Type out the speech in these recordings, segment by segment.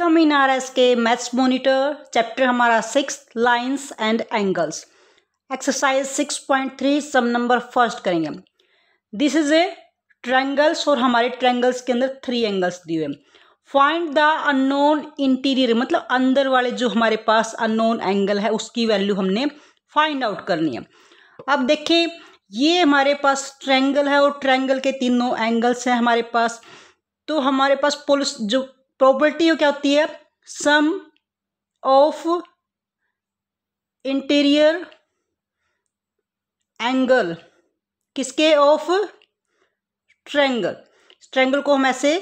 welcome in R S K maths monitor chapter हमारा six lines and angles exercise six point three sum number first करेंगे हम this is A triangles और हमारे triangles के अंदर three angles दिए हुए फाइंड द अननोन इंटीरियर मतलब अंदर वाले जो हमारे पास अननोन एंगल है उसकी वैल्यू हमने फाइंड आउट करनी है अब देखिए ये हमारे पास ट्रैंगल है और ट्रैंगल के तीनों एंगल्स हैं हमारे पास तो हमारे पास पुलिस जो प्रॉपर्टी क्या होती है सम ऑफ इंटीरियर एंगल किसके ऑफ ट्रैंगल ट्रैंगल को हम ऐसे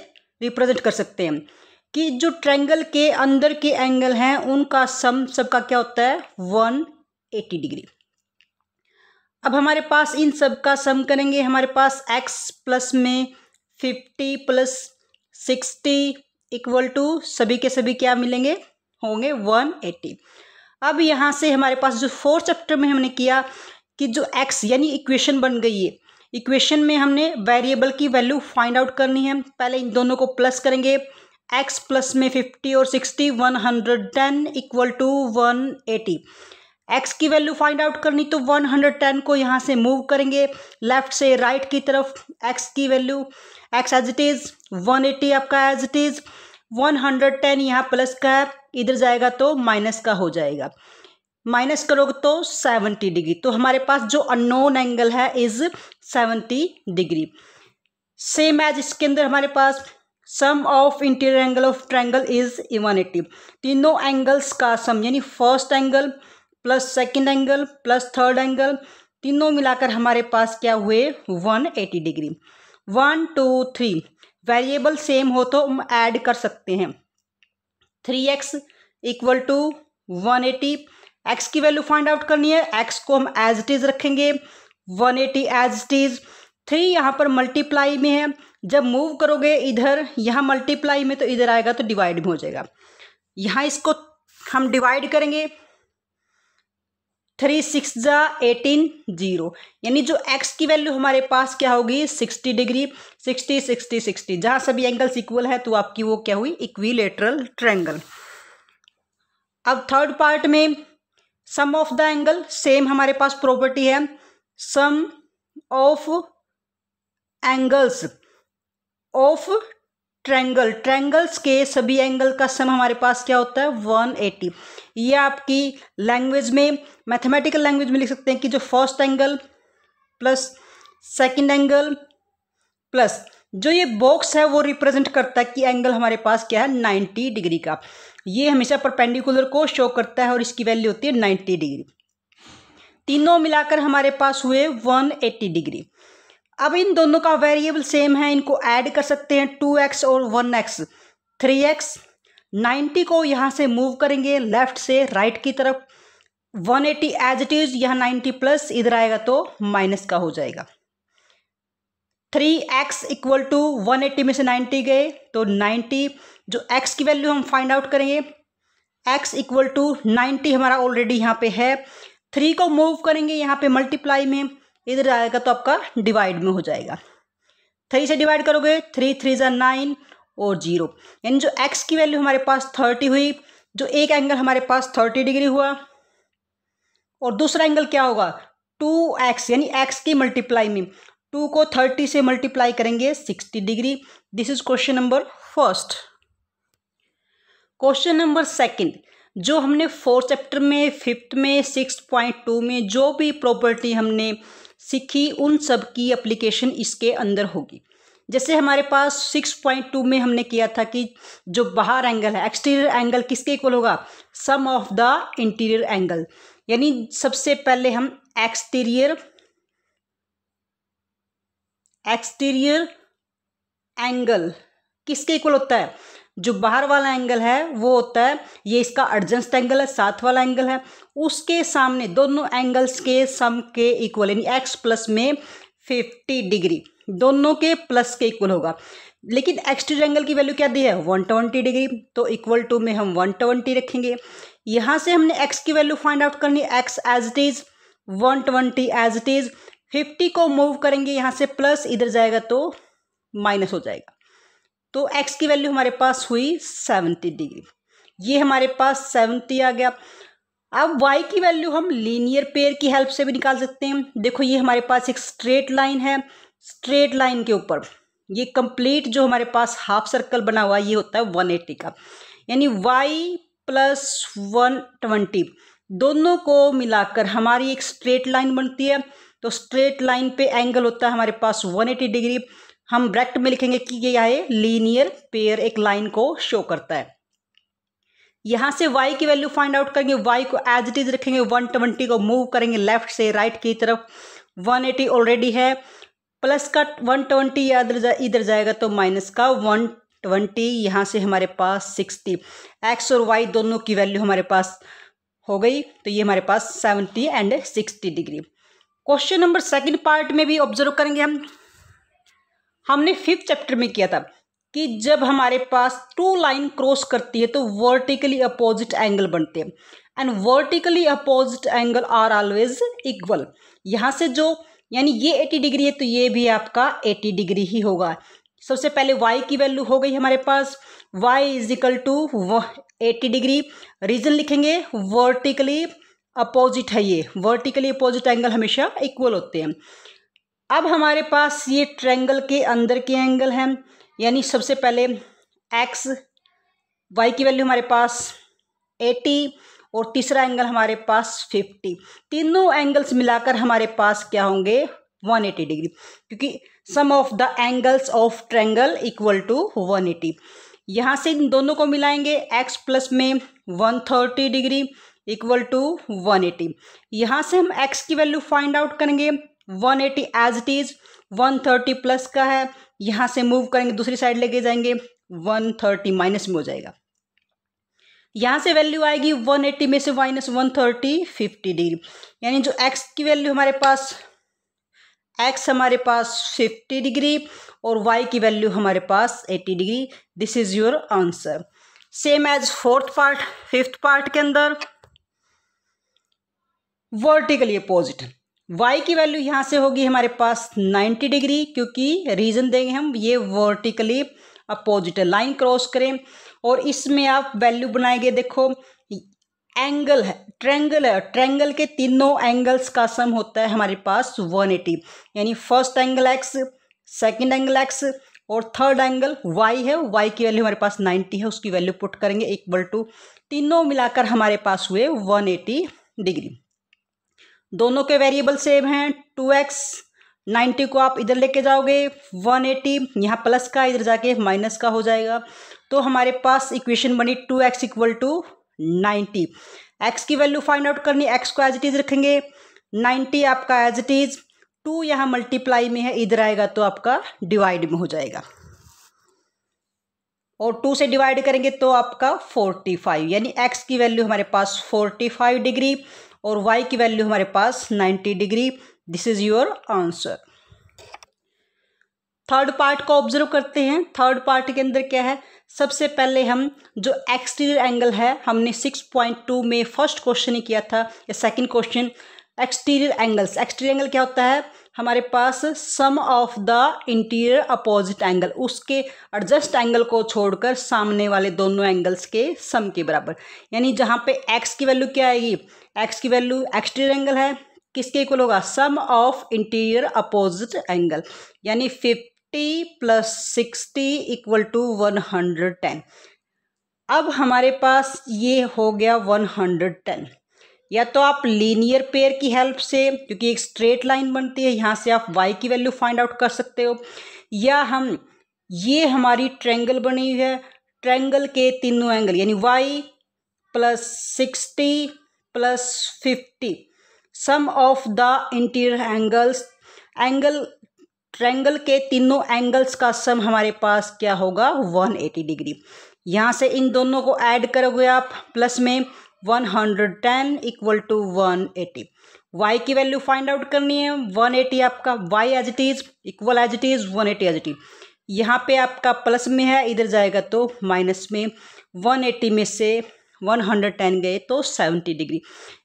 रिप्रेजेंट कर सकते हैं कि जो ट्रैंगल के अंदर के एंगल हैं उनका सम सबका क्या होता है वन एटी डिग्री अब हमारे पास इन सब का सम करेंगे हमारे पास एक्स प्लस में fifty plus sixty equal to सभी के सभी क्या मिलेंगे होंगे वन एट्टी अब यहाँ से हमारे पास जो फोर्थ चैप्टर में हमने किया कि जो एक्स यानी इक्वेशन बन गई है इक्वेशन में हमने वेरिएबल की वैल्यू फाइंड आउट करनी है पहले इन दोनों को प्लस करेंगे एक्स प्लस में फिफ्टी और sixty one hundred ten equal to one eighty x की वैल्यू फाइंड आउट करनी तो वन हंड्रेड टेन को यहाँ से मूव करेंगे लेफ्ट से राइट right की तरफ एक्स की value x as it is one eighty आपका as it is one hundred ten यहाँ प्लस का है इधर जाएगा तो माइनस का हो जाएगा माइनस करोगे तो सेवेंटी डिग्री तो हमारे पास जो अननोन एंगल है is seventy degree same as इसके अंदर हमारे पास sum of interior angle of triangle is one eighty तीनों एंगल्स का सम यानी first angle plus second angle plus third angle तीनों मिलाकर हमारे पास क्या हुए one eighty degree one two three variable same हो तो हम ऐड कर सकते हैं three x equal to one eighty x की वैल्यू फाइंड आउट करनी है एक्स को हम एज इट इज़ रखेंगे one eighty as it is three यहाँ पर मल्टीप्लाई में है जब मूव करोगे इधर यहाँ मल्टीप्लाई में तो इधर आएगा तो डिवाइड में हो जाएगा यहाँ इसको हम डिवाइड करेंगे थ्री सिक्स जा एटीन जीरो यानी जो एक्स की वैल्यू हमारे पास क्या होगी sixty degree sixty sixty sixty जहाँ सभी एंगल्स इक्वल है तो आपकी वो क्या हुई इक्विलेटरल ट्रैंगल अब थर्ड पार्ट में sum of the angle same हमारे पास प्रॉपर्टी है sum of angles of triangle triangles के सभी एंगल का सम हमारे पास क्या होता है वन एटी ये आपकी लैंग्वेज में मैथमेटिकल लैंग्वेज में लिख सकते हैं कि जो first angle plus second angle plus जो ये बॉक्स है वो रिप्रेजेंट करता है कि एंगल हमारे पास क्या है नाइन्टी डिग्री का ये हमेशा परपेंडिकुलर को शो करता है और इसकी वैल्यू होती है नाइन्टी डिग्री तीनों मिलाकर हमारे पास हुए वन डिग्री अब इन दोनों का वेरिएबल सेम है इनको ऐड कर सकते हैं टू एक्स और one x three x ninety को यहाँ से मूव करेंगे लेफ्ट से राइट की तरफ one eighty as it is यहाँ नाइन्टी प्लस इधर आएगा तो माइनस का हो जाएगा three x equal to one eighty में से नाइन्टी गए तो नाइन्टी जो एक्स की वैल्यू हम फाइंड आउट करेंगे एक्स इक्वल टू नाइन्टी हमारा ऑलरेडी यहाँ पे है थ्री को मूव करेंगे यहाँ पे मल्टीप्लाई में इधर आएगा तो आपका डिवाइड में हो जाएगा थ्री से डिवाइड करोगे थ्री थ्री ज़ा नाइन और जीरो यानी जो एक्स की वैल्यू हमारे पास थर्टी हुई जो एक एंगल हमारे पास थर्टी डिग्री हुआ और दूसरा एंगल क्या होगा टू एक्स यानी एक्स की मल्टीप्लाई में टू को थर्टी से मल्टीप्लाई करेंगे sixty degree this is question number first question number second जो हमने फोर्थ चैप्टर में फिफ्थ में सिक्स पॉइंट टू में जो भी प्रॉपर्टी हमने सीखी उन सब की अप्लीकेशन इसके अंदर होगी जैसे हमारे पास 6.2 में हमने किया था कि जो बाहर एंगल है एक्सटीरियर एंगल किसके इक्वल होगा sum of the interior angle यानी सबसे पहले हम एक्सटीरियर एक्सटीरियर एंगल किसके इक्वल होता है जो बाहर वाला एंगल है वो होता है ये इसका अर्जेंस्ट एंगल है साथ वाला एंगल है उसके सामने दोनों एंगल्स के सम के इक्वल यानी एक्स प्लस में फिफ्टी डिग्री दोनों के प्लस के इक्वल होगा लेकिन एक्सटीरियर एंगल की वैल्यू क्या दी है वन ट्वेंटी डिग्री तो इक्वल टू में हम वन ट्वेंटी रखेंगे यहाँ से हमने एक्स की वैल्यू फाइंड आउट करनी x as it is one twenty as it is fifty को मूव करेंगे यहाँ से प्लस इधर जाएगा तो माइनस हो जाएगा तो एक्स की वैल्यू हमारे पास हुई सेवेंटी डिग्री ये हमारे पास सेवेंटी आ गया अब y की वैल्यू हम लीनियर पेयर की हेल्प से भी निकाल सकते हैं देखो ये हमारे पास एक स्ट्रेट लाइन है स्ट्रेट लाइन के ऊपर ये कंप्लीट जो हमारे पास हाफ सर्कल बना हुआ ये होता है वन एटी का यानी y प्लस वन ट्वेंटी दोनों को मिलाकर हमारी एक स्ट्रेट लाइन बनती है तो स्ट्रेट लाइन पे एंगल होता है हमारे पास 180 डिग्री हम ब्रैकेट में लिखेंगे कि ये है लीनियर पेयर एक लाइन को शो करता है यहाँ से y की वैल्यू फाइंड आउट करेंगे y को एज इट इज रखेंगे 120 को मूव करेंगे लेफ्ट से राइट की तरफ 180 ऑलरेडी है प्लस का 120 ट्वेंटी इधर इधर जाएगा तो माइनस का 120 ट्वेंटी यहाँ से हमारे पास 60 x और y दोनों की वैल्यू हमारे पास हो गई तो ये हमारे पास 70 and 60 degree question number second part में भी ऑब्जर्व करेंगे हम हमने फिफ्थ चैप्टर में किया था कि जब हमारे पास टू लाइन क्रॉस करती है तो वर्टिकली अपोजिट एंगल बनते हैं and vertically opposite angle are always equal यहाँ से जो यानी ये 80 डिग्री है तो ये भी आपका 80 डिग्री ही होगा सबसे पहले y की वैल्यू हो गई हमारे पास y is equal to eighty degree reason लिखेंगे वर्टिकली अपोजिट है ये वर्टिकली अपोजिट एंगल हमेशा इक्वल होते हैं अब हमारे पास ये ट्रैंगल के अंदर के एंगल हैं यानी सबसे पहले एक्स वाई की वैल्यू हमारे पास एटी और तीसरा एंगल हमारे पास फिफ्टी तीनों एंगल्स मिलाकर हमारे पास क्या होंगे वन एटी डिग्री क्योंकि sum of the angles of triangle equal to one eighty यहाँ से इन दोनों को मिलाएंगे एक्स प्लस में one thirty degree equal to one eighty यहाँ से हम एक्स की वैल्यू फाइंड आउट करेंगे one eighty as it is one thirty plus का है यहाँ से मूव करेंगे दूसरी साइड लेके जाएंगे वन थर्टी माइनस में हो जाएगा यहाँ से वैल्यू आएगी वन एटी में से minus one thirty fifty degree यानी जो एक्स की वैल्यू हमारे पास एक्स हमारे पास फिफ्टी डिग्री और वाई की वैल्यू हमारे पास eighty degree this is your answer same as fourth part fifth part के अंदर वर्टिकली अपोजिट वाई की वैल्यू यहाँ से होगी हमारे पास 90 डिग्री क्योंकि रीज़न देंगे हम ये वर्टिकली अपोजिट लाइन क्रॉस करें और इसमें आप वैल्यू बनाएंगे देखो एंगल है ट्रेंगल है ट्रेंगल के तीनों एंगल्स का सम होता है हमारे पास 180 यानी first angle x second angle x और थर्ड एंगल वाई है वाई की वैल्यू हमारे पास 90 है उसकी वैल्यू पुट करेंगे इक्वल टू तीनों मिलाकर हमारे पास हुए 180 डिग्री दोनों के वेरिएबल सेम हैं टू एक्स नाइन्टी को आप इधर लेके जाओगे वन एटी यहाँ प्लस का इधर जाके माइनस का हो जाएगा तो हमारे पास इक्वेशन बनी two x equal to ninety x की वैल्यू फाइंड आउट करनी एक्स को एज इट इज़ रखेंगे नाइन्टी आपका एज इट इज़ टू यहाँ मल्टीप्लाई में है इधर आएगा तो आपका डिवाइड में हो जाएगा और टू से डिवाइड करेंगे तो आपका फोर्टी फाइव यानी एक्स की वैल्यू हमारे पास फोर्टी फाइव डिग्री और y की वैल्यू हमारे पास 90 degree this is your answer third part को ऑब्जर्व करते हैं थर्ड पार्ट के अंदर क्या है सबसे पहले हम जो एक्सटीरियर एंगल है हमने 6.2 में फर्स्ट क्वेश्चन ही किया था या second question exterior angles exterior angle क्या होता है हमारे पास sum of the interior opposite angle उसके एडजस्ट एंगल को छोड़कर सामने वाले दोनों एंगल्स के सम के बराबर यानी जहाँ पे एक्स की वैल्यू क्या आएगी एक्स की वैल्यू एक्सटीरियर एंगल है किसके इक्वल होगा sum of interior opposite angle यानी fifty plus sixty equal to one hundred ten अब हमारे पास ये हो गया वन हंड्रेड टेन या तो आप लीनियर पेयर की हेल्प से क्योंकि एक स्ट्रेट लाइन बनती है यहाँ से आप वाई की वैल्यू फाइंड आउट कर सकते हो या हम ये हमारी ट्रेंगल बनी हुई है ट्रेंगल के तीनों एंगल यानी y plus sixty plus fifty sum of the interior angles angle triangle के तीनों एंगल्स का सम हमारे पास क्या होगा 180 डिग्री यहाँ से इन दोनों को ऐड करोगे आप प्लस में one hundred ten equal to one eighty y की वैल्यू फाइंड आउट करनी है वन एटी आपका y as it is equal as it is one eighty as it is यहाँ पर आपका प्लस में है इधर जाएगा तो माइनस में वन एटी में से वन हंड्रेड टेन गए तो सेवेंटी डिग्री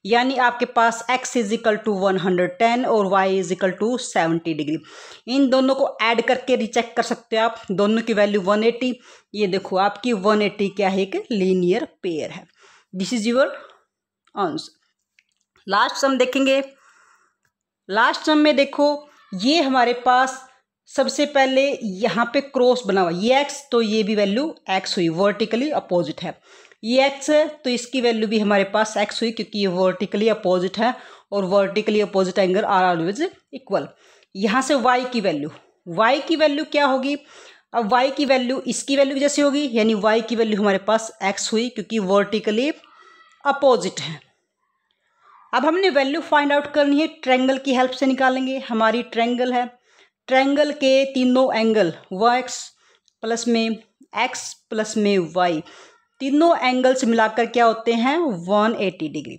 यानी आपके पास x is equal to one hundred ten और y is equal to seventy degree इन दोनों को ऐड करके रिचेक कर सकते हो आप दोनों की वैल्यू वन एटी ये देखो आपकी वन एटी क्या है एक लीनियर पेयर है this is your answer last sum देखेंगे लास्ट सम में देखो ये हमारे पास सबसे पहले यहाँ पे क्रॉस बना हुआ ये एक्स तो ये भी वैल्यू एक्स हुई वर्टिकली अपोजिट है ये एक्स है तो इसकी वैल्यू भी हमारे पास एक्स हुई क्योंकि ये वर्टिकली अपोजिट है और vertically opposite angle are always equal यहाँ से वाई की वैल्यू वाई की वैल्यू क्या होगी अब y की वैल्यू इसकी वैल्यू जैसी होगी यानी y की वैल्यू हमारे पास x हुई क्योंकि वर्टिकली अपोजिट है अब हमने वैल्यू फाइंड आउट करनी है ट्रेंगल की हेल्प से निकालेंगे हमारी ट्रेंगल है ट्रेंगल के तीनों एंगल एक्स प्लस में एक्स प्लस में वाई तीनों एंगल्स मिलाकर क्या होते हैं वन एटी डिग्री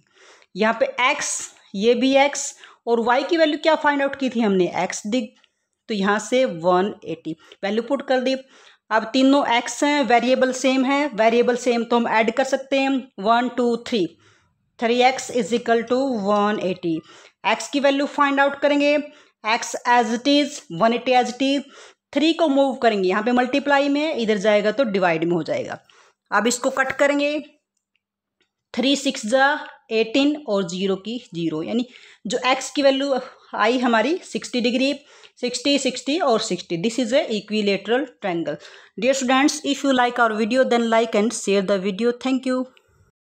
यहाँ पे एक्स ये भी एक्स और वाई की वैल्यू क्या फाइंड आउट की थी हमने एक्स दिग तो यहाँ से वन एटी वैल्यू पुट कर दी अब तीनों एक्स हैं वेरिएबल सेम है वेरिएबल सेम तो हम ऐड कर सकते हैं one two three three x is equal to one eighty x की वैल्यू फाइंड आउट करेंगे x as it is one eighty as it is three को मूव करेंगे यहाँ पे मल्टीप्लाई में इधर जाएगा तो डिवाइड में हो जाएगा अब इसको कट करेंगे थ्री सिक्स जा एटीन और जीरो की जीरो यानी जो एक्स की वैल्यू आई हमारी सिक्सटी डिग्री सिक्सटी सिक्सटी और sixty this is a equilateral triangle dear students if you like our video then like and share the video thank you